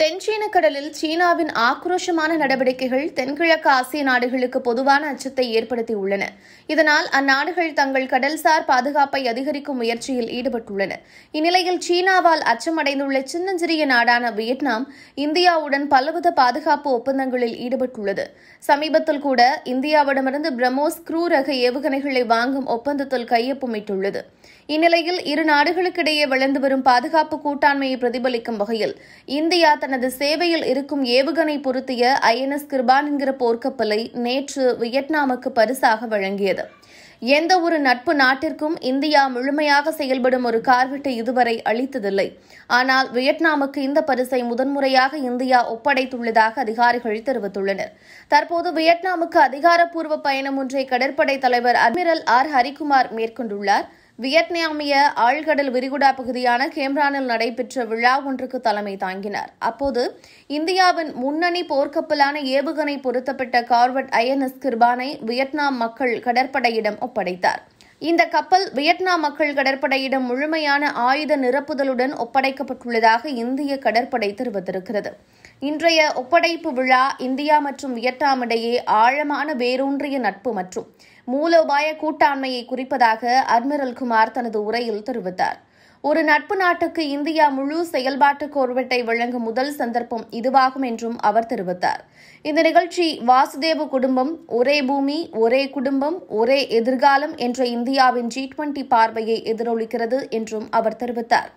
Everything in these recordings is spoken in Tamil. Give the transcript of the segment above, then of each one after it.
தென்சீன கடலில் சீனாவின் ஆக்ரோஷமான நடவடிக்கைகள் தென்கிழக்கு ஆசிய நாடுகளுக்கு பொதுவான அச்சத்தை ஏற்படுத்தியுள்ளன இதனால் அந்நாடுகள் தங்கள் கடல்சார் பாதுகாப்பை அதிகரிக்கும் முயற்சியில் ஈடுபட்டுள்ளன இந்நிலையில் சீனாவால் அச்சமடைந்துள்ள சின்னஞ்சிறிய நாடான வியட்நாம் இந்தியாவுடன் பலவித பாதுகாப்பு ஒப்பந்தங்களில் ஈடுபட்டுள்ளது சமீபத்தில் கூட இந்தியாவிடமிருந்து பிரம்மோஸ் குரூ ரக ஏவுகணைகளை வாங்கும் ஒப்பந்தத்தில் கையொப்பமிட்டுள்ளது இந்நிலையில் இரு நாடுகளுக்கிடையே வளர்ந்து வரும் பாதுகாப்பு கூட்டாண்மையை பிரதிபலிக்கும் வகையில் இந்தியா தனது சேவையில் இருக்கும் ஏவுகணை பொருத்திய ஐ என் எஸ் கிருபான் என்கிற போர்க்கப்பலை நேற்று வியட்நாமுக்கு பரிசாக வழங்கியது எந்த ஒரு நட்பு நாட்டிற்கும் இந்தியா முழுமையாக செயல்படும் ஒரு கார்விட்டை இதுவரை அளித்ததில்லை ஆனால் வியட்நாமுக்கு இந்த பரிசை முதன்முறையாக இந்தியா ஒப்படைத்துள்ளதாக அதிகாரிகள் தெரிவித்துள்ளனர் தற்போது வியட்நாமுக்கு அதிகாரப்பூர்வ பயணம் ஒன்றை கடற்படை தலைவர் அட்மிரல் ஆர் ஹரிகுமார் மேற்கொண்டுள்ளார் வியட்நாமிய ஆழ்கடல் விரிகுடா பகுதியான கேம்ரானில் நடைபெற்ற விழா ஒன்றுக்கு தலைமை தாங்கினார் அப்போது இந்தியாவின் முன்னணி போர்க்கப்பலான ஏவுகணை பொருத்தப்பட்ட கார்வெட் ஐஎன்எஸ் கிர்பானை வியட்நாம் மக்கள் கடற்படையிடம் ஒப்படைத்தார் இந்த கப்பல் வியட்நாம் மக்கள் கடற்படையிடம் முழுமையான ஆயுத நிரப்புதலுடன் ஒப்படைக்கப்பட்டுள்ளதாக இந்திய கடற்படை தெரிவித்திருக்கிறது இன்றைய ஒப்படைப்பு விழா இந்தியா மற்றும் வியட்நாம் இடையே ஆழமான வேரூன்றிய நட்பு மற்றும் மூலோபாய கூட்டாண்மையை குறிப்பதாக அட்மிரல் குமார் தனது உரையில் தெரிவித்தார் ஒரு நட்பு நாட்டுக்கு இந்தியா முழு செயல்பாட்டு கோர்வெட்டை வழங்கும் முதல் சந்தர்ப்பம் இதுவாகும் என்றும் அவர் தெரிவித்தார் இந்த நிகழ்ச்சி வாசுதேவ குடும்பம் ஒரே பூமி ஒரே குடும்பம் ஒரே எதிர்காலம் என்ற இந்தியாவின் ஜி டுவெண்டி பார்வையை எதிரொலிக்கிறது என்றும் அவர் தெரிவித்தார்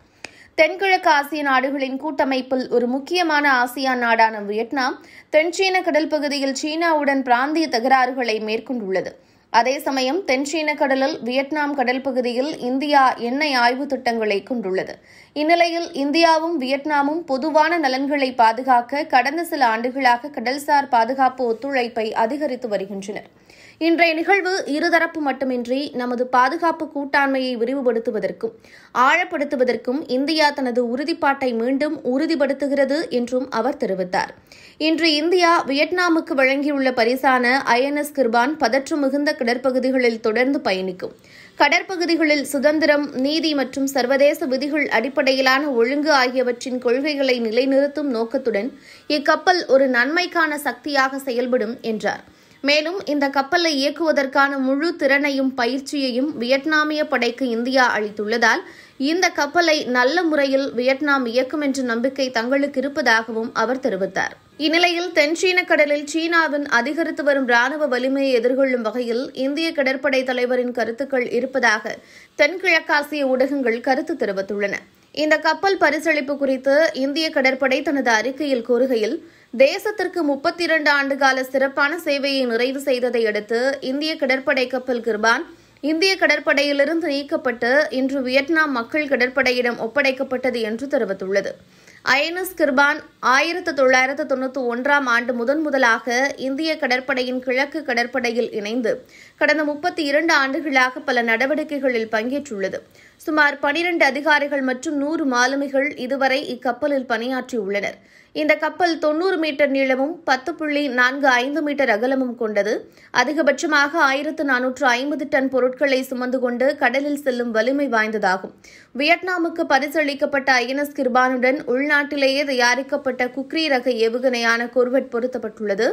தென்கிழக்கு ஆசிய நாடுகளின் கூட்டமைப்பில் ஒரு முக்கியமான ஆசியான் நாடான வியட்நாம் தென்சீன கடல் பகுதியில் சீனாவுடன் பிராந்திய தகராறுகளை மேற்கொண்டுள்ளது அதே சமயம் தென்சீன கடலில் வியட்நாம் கடல் பகுதியில் இந்தியா எண்ணெய் ஆய்வு திட்டங்களை கொண்டுள்ளது இந்நிலையில் இந்தியாவும் வியட்நாமும் பொதுவான நலன்களை பாதுகாக்க கடந்த சில ஆண்டுகளாக கடல்சார் பாதுகாப்பு ஒத்துழைப்பை அதிகரித்து வருகின்றனர் இன்றைய நிகழ்வு இருதரப்பு மட்டுமின்றி நமது பாதுகாப்பு கூட்டாண்மையை விரிவுபடுத்துவதற்கும் ஆழப்படுத்துவதற்கும் இந்தியா தனது உறுதிப்பாட்டை மீண்டும் உறுதிப்படுத்துகிறது என்றும் அவர் தெரிவித்தார் இன்று இந்தியா வியட்நாமுக்கு வழங்கியுள்ள பரிசான ஐஎன்எஸ் கிர்பான் பதற்றம் மிகுந்த கடற்பகுதிகளில் தொடர்ந்து பயணிக்கும் கடற்பகுதிகளில் சுதந்திரம் நீதி மற்றும் சர்வதேச விதிகள் அடிப்படையிலான ஒழுங்கு ஆகியவற்றின் கொள்கைகளை நிலைநிறுத்தும் நோக்கத்துடன் இக்கப்பல் ஒரு நன்மைக்கான சக்தியாக செயல்படும் என்றார் மேலும் இந்த கப்பலை இயக்குவதற்கான முழு திறனையும் பயிற்சியையும் வியட்நாமிய படைக்கு இந்தியா அளித்துள்ளதால் இந்த கப்பலை நல்ல முறையில் வியட்நாம் இயக்கும் என்ற நம்பிக்கை தங்களுக்கு இருப்பதாகவும் அவர் தெரிவித்தார் இந்நிலையில் தென்சீன கடலில் சீனாவின் அதிகரித்து வரும் ராணுவ வலிமையை எதிர்கொள்ளும் வகையில் இந்திய கடற்படை தலைவரின் கருத்துக்கள் இருப்பதாக தென்கிழக்காசிய ஊடகங்கள் கருத்து தெரிவித்துள்ளன இந்த கப்பல் பரிசளிப்பு குறித்து இந்திய கடற்படை தனது அறிக்கையில் கூறுகையில் தேசத்திற்கு முப்பத்தி இரண்டு ஆண்டுகால சிறப்பான சேவையை நிறைவு செய்ததை அடுத்து இந்திய கடற்படை கப்பல் கிர்பான் இந்திய கடற்படையிலிருந்து நீக்கப்பட்டு இன்று வியட்நாம் மக்கள் கடற்படையிடம் ஒப்படைக்கப்பட்டது என்று தெரிவித்துள்ளது ஐஎன்எஸ் கிர்பான் ஆயிரத்து தொள்ளாயிரத்து தொண்ணூற்றி ஒன்றாம் ஆண்டு முதன் முதலாக இந்திய கடற்படையின் கிழக்கு கடற்படையில் இணைந்து கடந்த முப்பத்தி இரண்டு ஆண்டுகளாக பல நடவடிக்கைகளில் பங்கேற்றுள்ளது சுமார் பனிரண்டு அதிகாரிகள் மற்றும் நூறு மாலுமிகள் இதுவரை இக்கப்பலில் பணியாற்றியுள்ளனர் இந்த கப்பல் தொன்னூறு மீட்டர் நீளமும் பத்து புள்ளி நான்கு ஐந்து மீட்டர் அகலமும் கொண்டது அதிகபட்சமாக ஆயிரத்து நானூற்று ஐம்பது டன் பொருட்களை சுமந்து கொண்டு கடலில் செல்லும் வலிமை வாய்ந்ததாகும் வியட்நாமுக்கு பரிசளிக்கப்பட்ட ஐஎன்எஸ் கிர்பானுடன் உள்நாட்டிலேயே தயாரிக்கப்பட்ட குக்ரி ரக ஏவுகணையான கொர்வெட் பொருத்தப்பட்டுள்ளது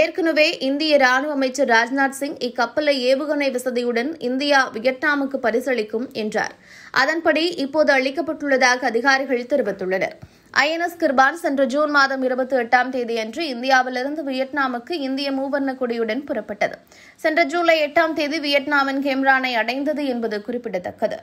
ஏற்கனவே இந்திய ராணுவ அமைச்சர் ராஜ்நாத் சிங் இக்கப்பலை ஏவுகணை வசதியுடன் இந்தியா வியட்நாமுக்கு பரிசளிக்கும் என்றார் அதன்படி இப்போது அளிக்கப்பட்டுள்ளதாக அதிகாரிகள் தெரிவித்துள்ளனர் ஐஎன்எஸ் கிர்பான் சென்ற ஜூன் மாதம் இருபத்தி எட்டாம் தேதியன்று இந்தியாவிலிருந்து வியட்நாமுக்கு இந்திய மூவர்ண கொடியுடன் புறப்பட்டது சென்ற ஜூலை எட்டாம் தேதி வியட்நாமின் கேம்ரானை அடைந்தது என்பது குறிப்பிடத்தக்கது